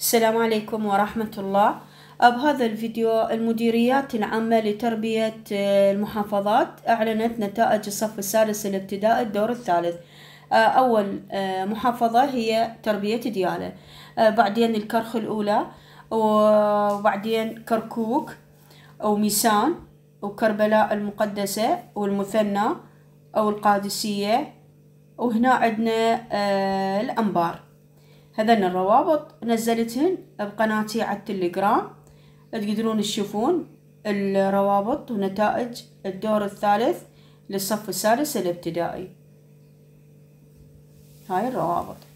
السلام عليكم ورحمة الله بهذا الفيديو المديريات العامة لتربية آه، المحافظات أعلنت نتائج الصف السادس الابتداء الدور الثالث آه، أول آه، محافظة هي تربية ديالة بعدين الكرخ الأولى وبعدين كركوك وميسان وكربلاء المقدسة والمثنى أو القادسية وهنا عندنا الأنبار هذن الروابط نزلتهن بقناتي على التليجرام تقدرون تشوفون الروابط ونتائج الدور الثالث للصف السادس الابتدائي هاي الروابط